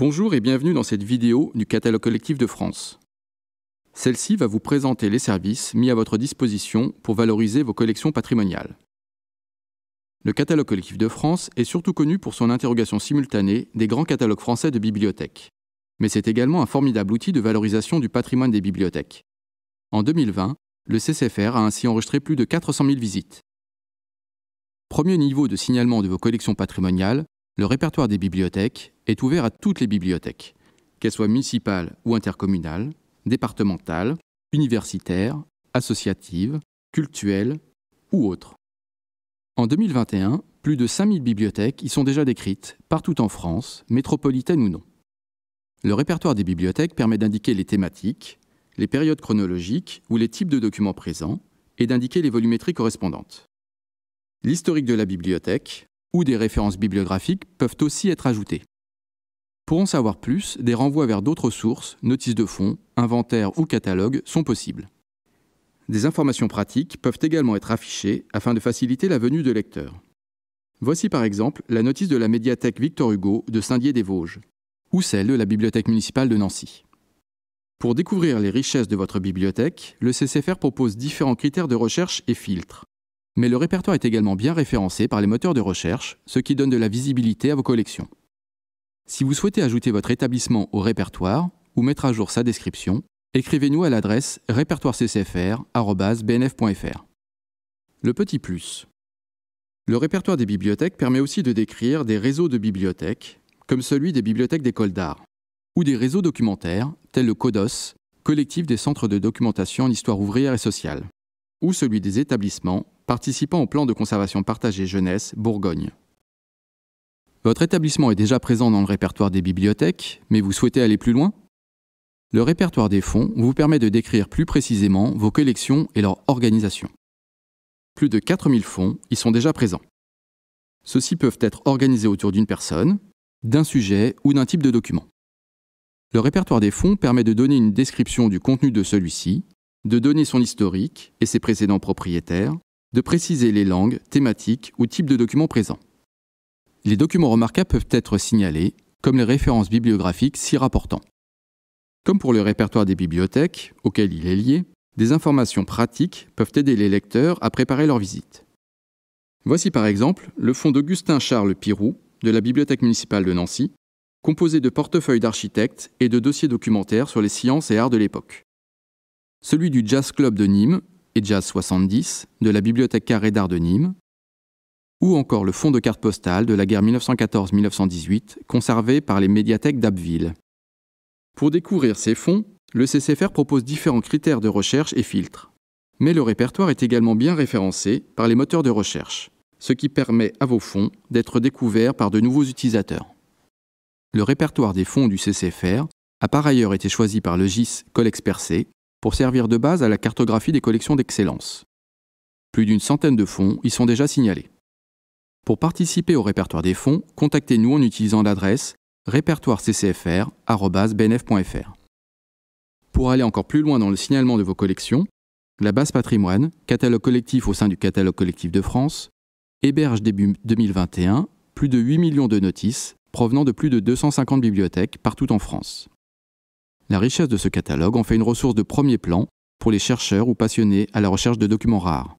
Bonjour et bienvenue dans cette vidéo du Catalogue collectif de France. Celle-ci va vous présenter les services mis à votre disposition pour valoriser vos collections patrimoniales. Le Catalogue collectif de France est surtout connu pour son interrogation simultanée des grands catalogues français de bibliothèques. Mais c'est également un formidable outil de valorisation du patrimoine des bibliothèques. En 2020, le CCFR a ainsi enregistré plus de 400 000 visites. Premier niveau de signalement de vos collections patrimoniales, le répertoire des bibliothèques est ouvert à toutes les bibliothèques, qu'elles soient municipales ou intercommunales, départementales, universitaires, associatives, cultuelles ou autres. En 2021, plus de 5000 bibliothèques y sont déjà décrites, partout en France, métropolitaines ou non. Le répertoire des bibliothèques permet d'indiquer les thématiques, les périodes chronologiques ou les types de documents présents, et d'indiquer les volumétries correspondantes. L'historique de la bibliothèque ou des références bibliographiques peuvent aussi être ajoutées. Pour en savoir plus, des renvois vers d'autres sources, notices de fonds, inventaires ou catalogues sont possibles. Des informations pratiques peuvent également être affichées afin de faciliter la venue de lecteurs. Voici par exemple la notice de la médiathèque Victor Hugo de Saint-Dié-des-Vosges ou celle de la bibliothèque municipale de Nancy. Pour découvrir les richesses de votre bibliothèque, le CCFR propose différents critères de recherche et filtres. Mais le répertoire est également bien référencé par les moteurs de recherche, ce qui donne de la visibilité à vos collections. Si vous souhaitez ajouter votre établissement au répertoire ou mettre à jour sa description, écrivez-nous à l'adresse répertoireccfr.bnf.fr. Le petit plus. Le répertoire des bibliothèques permet aussi de décrire des réseaux de bibliothèques, comme celui des bibliothèques d'école d'art, ou des réseaux documentaires, tels le CODOS, collectif des centres de documentation en histoire ouvrière et sociale, ou celui des établissements participant au plan de conservation partagée jeunesse Bourgogne. Votre établissement est déjà présent dans le répertoire des bibliothèques, mais vous souhaitez aller plus loin Le répertoire des fonds vous permet de décrire plus précisément vos collections et leur organisation. Plus de 4000 fonds y sont déjà présents. Ceux-ci peuvent être organisés autour d'une personne, d'un sujet ou d'un type de document. Le répertoire des fonds permet de donner une description du contenu de celui-ci, de donner son historique et ses précédents propriétaires, de préciser les langues, thématiques ou types de documents présents. Les documents remarquables peuvent être signalés, comme les références bibliographiques s'y rapportant. Comme pour le répertoire des bibliothèques, auquel il est lié, des informations pratiques peuvent aider les lecteurs à préparer leur visite. Voici par exemple le fonds d'Augustin Charles Pirou de la Bibliothèque municipale de Nancy, composé de portefeuilles d'architectes et de dossiers documentaires sur les sciences et arts de l'époque. Celui du Jazz Club de Nîmes et Jazz 70 de la Bibliothèque Carré d'Art de Nîmes ou encore le fonds de cartes postales de la guerre 1914-1918 conservé par les médiathèques d'Abbeville. Pour découvrir ces fonds, le CCFR propose différents critères de recherche et filtres. Mais le répertoire est également bien référencé par les moteurs de recherche, ce qui permet à vos fonds d'être découverts par de nouveaux utilisateurs. Le répertoire des fonds du CCFR a par ailleurs été choisi par le GIS Colexpercé pour servir de base à la cartographie des collections d'excellence. Plus d'une centaine de fonds y sont déjà signalés. Pour participer au répertoire des fonds, contactez-nous en utilisant l'adresse répertoireccfr.bnf.fr. Pour aller encore plus loin dans le signalement de vos collections, la base patrimoine, catalogue collectif au sein du catalogue collectif de France, héberge début 2021 plus de 8 millions de notices provenant de plus de 250 bibliothèques partout en France. La richesse de ce catalogue en fait une ressource de premier plan pour les chercheurs ou passionnés à la recherche de documents rares.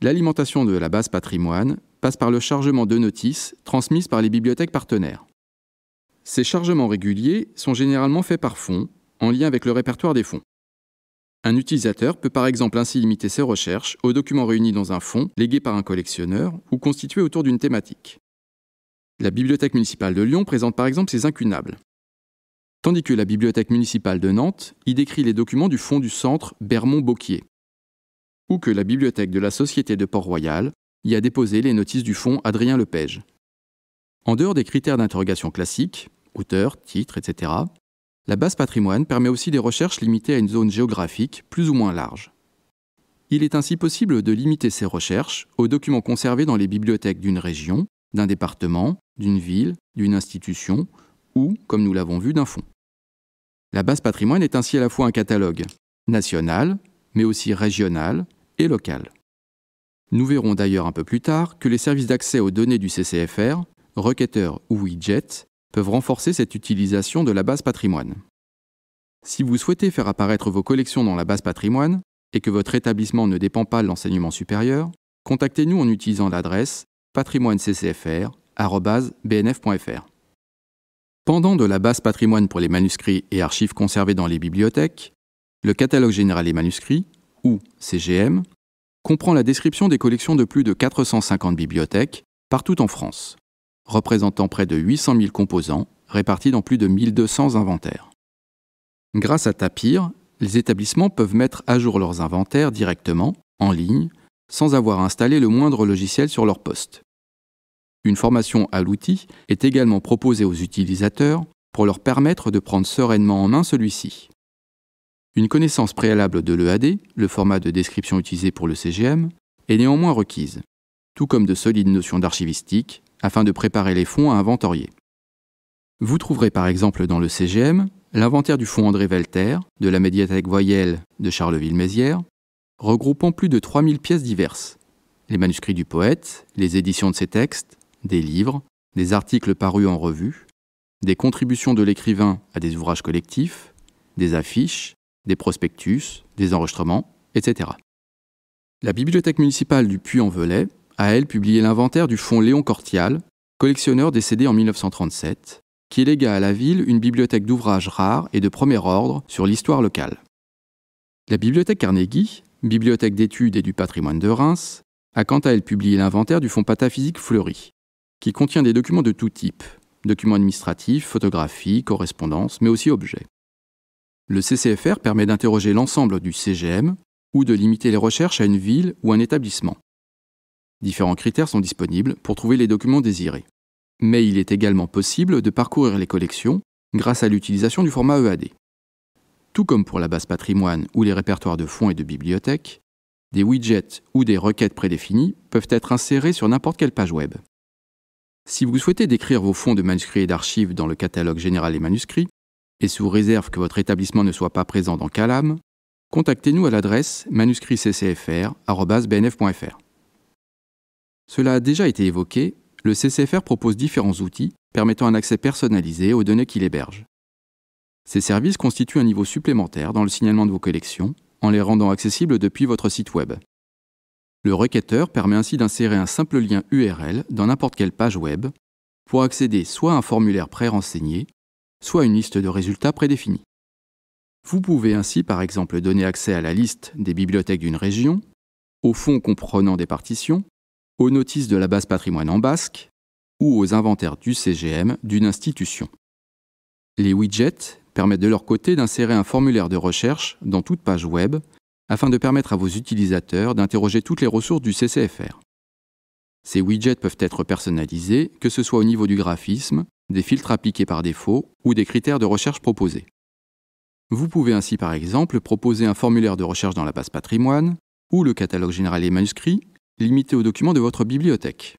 L'alimentation de la base patrimoine passe par le chargement de notices transmises par les bibliothèques partenaires. Ces chargements réguliers sont généralement faits par fonds, en lien avec le répertoire des fonds. Un utilisateur peut par exemple ainsi limiter ses recherches aux documents réunis dans un fonds légué par un collectionneur ou constitué autour d'une thématique. La Bibliothèque municipale de Lyon présente par exemple ses incunables, tandis que la Bibliothèque municipale de Nantes y décrit les documents du fonds du centre bermond bocquier ou que la Bibliothèque de la Société de Port-Royal y a déposé les notices du fonds Adrien Lepège. En dehors des critères d'interrogation classiques, auteur, titre, etc., la base patrimoine permet aussi des recherches limitées à une zone géographique plus ou moins large. Il est ainsi possible de limiter ces recherches aux documents conservés dans les bibliothèques d'une région, d'un département, d'une ville, d'une institution ou, comme nous l'avons vu, d'un fonds. La base patrimoine est ainsi à la fois un catalogue national, mais aussi régional et local. Nous verrons d'ailleurs un peu plus tard que les services d'accès aux données du CCFR, requêteurs ou widgets, peuvent renforcer cette utilisation de la base patrimoine. Si vous souhaitez faire apparaître vos collections dans la base patrimoine et que votre établissement ne dépend pas de l'enseignement supérieur, contactez-nous en utilisant l'adresse patrimoineccfr.bnf.fr. Pendant de la base patrimoine pour les manuscrits et archives conservés dans les bibliothèques, le catalogue général des manuscrits, ou CGM, comprend la description des collections de plus de 450 bibliothèques partout en France, représentant près de 800 000 composants répartis dans plus de 1200 inventaires. Grâce à Tapir, les établissements peuvent mettre à jour leurs inventaires directement, en ligne, sans avoir installé le moindre logiciel sur leur poste. Une formation à l'outil est également proposée aux utilisateurs pour leur permettre de prendre sereinement en main celui-ci. Une connaissance préalable de l'EAD, le format de description utilisé pour le CGM, est néanmoins requise, tout comme de solides notions d'archivistique, afin de préparer les fonds à inventorier. Vous trouverez par exemple dans le CGM l'inventaire du fonds André Velter de la médiathèque Voyelle de Charleville-Mézières, regroupant plus de 3000 pièces diverses, les manuscrits du poète, les éditions de ses textes, des livres, des articles parus en revue, des contributions de l'écrivain à des ouvrages collectifs, des affiches, des prospectus, des enregistrements, etc. La bibliothèque municipale du Puy-en-Velay a, elle, publié l'inventaire du fonds Léon Cortial, collectionneur décédé en 1937, qui légua à la ville une bibliothèque d'ouvrages rares et de premier ordre sur l'histoire locale. La bibliothèque Carnegie, bibliothèque d'études et du patrimoine de Reims, a quant à elle publié l'inventaire du fonds pataphysique Fleury, qui contient des documents de tout type, documents administratifs, photographies, correspondances, mais aussi objets. Le CCFR permet d'interroger l'ensemble du CGM ou de limiter les recherches à une ville ou un établissement. Différents critères sont disponibles pour trouver les documents désirés. Mais il est également possible de parcourir les collections grâce à l'utilisation du format EAD. Tout comme pour la base patrimoine ou les répertoires de fonds et de bibliothèques, des widgets ou des requêtes prédéfinies peuvent être insérés sur n'importe quelle page web. Si vous souhaitez décrire vos fonds de manuscrits et d'archives dans le catalogue général des manuscrits, et sous réserve que votre établissement ne soit pas présent dans Calam, contactez-nous à l'adresse manuscritccfr.bnf.fr. Cela a déjà été évoqué, le CCFR propose différents outils permettant un accès personnalisé aux données qu'il héberge. Ces services constituent un niveau supplémentaire dans le signalement de vos collections en les rendant accessibles depuis votre site web. Le requêteur permet ainsi d'insérer un simple lien URL dans n'importe quelle page web pour accéder soit à un formulaire pré-renseigné, soit une liste de résultats prédéfinis. Vous pouvez ainsi par exemple donner accès à la liste des bibliothèques d'une région, aux fonds comprenant des partitions, aux notices de la base patrimoine en basque ou aux inventaires du CGM d'une institution. Les widgets permettent de leur côté d'insérer un formulaire de recherche dans toute page web afin de permettre à vos utilisateurs d'interroger toutes les ressources du CCFR. Ces widgets peuvent être personnalisés, que ce soit au niveau du graphisme, des filtres appliqués par défaut ou des critères de recherche proposés. Vous pouvez ainsi par exemple proposer un formulaire de recherche dans la base patrimoine ou le catalogue général des manuscrits limité aux documents de votre bibliothèque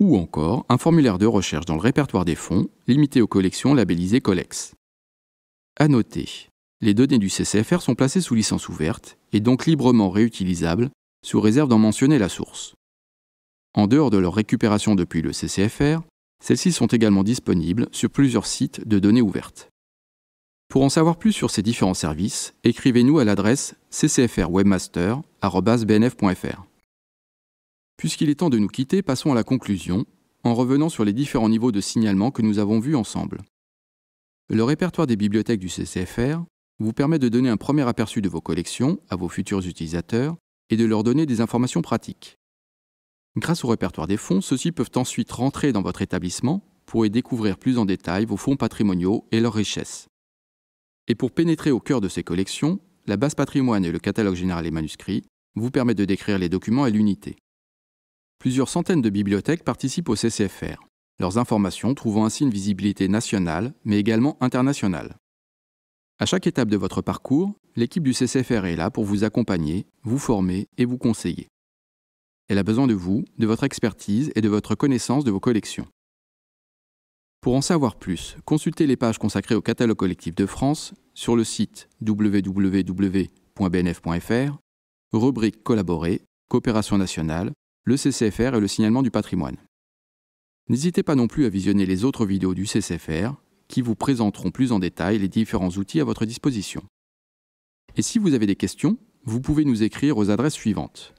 ou encore un formulaire de recherche dans le répertoire des fonds limité aux collections labellisées Colex. À noter, les données du CCFR sont placées sous licence ouverte et donc librement réutilisables sous réserve d'en mentionner la source. En dehors de leur récupération depuis le CCFR, celles-ci sont également disponibles sur plusieurs sites de données ouvertes. Pour en savoir plus sur ces différents services, écrivez-nous à l'adresse ccfrwebmaster.bnf.fr. Puisqu'il est temps de nous quitter, passons à la conclusion, en revenant sur les différents niveaux de signalement que nous avons vus ensemble. Le répertoire des bibliothèques du CCFR vous permet de donner un premier aperçu de vos collections à vos futurs utilisateurs et de leur donner des informations pratiques. Grâce au répertoire des fonds, ceux-ci peuvent ensuite rentrer dans votre établissement pour y découvrir plus en détail vos fonds patrimoniaux et leurs richesses. Et pour pénétrer au cœur de ces collections, la base patrimoine et le catalogue général des manuscrits vous permettent de décrire les documents à l'unité. Plusieurs centaines de bibliothèques participent au CCFR, leurs informations trouvant ainsi une visibilité nationale, mais également internationale. À chaque étape de votre parcours, l'équipe du CCFR est là pour vous accompagner, vous former et vous conseiller. Elle a besoin de vous, de votre expertise et de votre connaissance de vos collections. Pour en savoir plus, consultez les pages consacrées au catalogue collectif de France sur le site www.bnf.fr, rubrique Collaborer, Coopération nationale, le CCFR et le signalement du patrimoine. N'hésitez pas non plus à visionner les autres vidéos du CCFR qui vous présenteront plus en détail les différents outils à votre disposition. Et si vous avez des questions, vous pouvez nous écrire aux adresses suivantes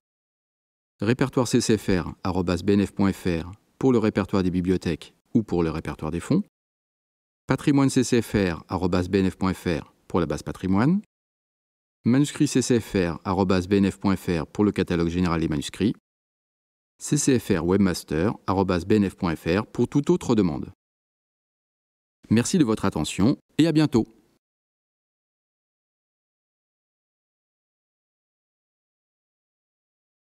répertoire ccfr.bnf.fr pour le répertoire des bibliothèques ou pour le répertoire des fonds, patrimoine ccfr.bnf.fr pour la base patrimoine, manuscrit ccfr.bnf.fr pour le catalogue général des manuscrits, Webmaster@BNF.fr pour toute autre demande. Merci de votre attention et à bientôt.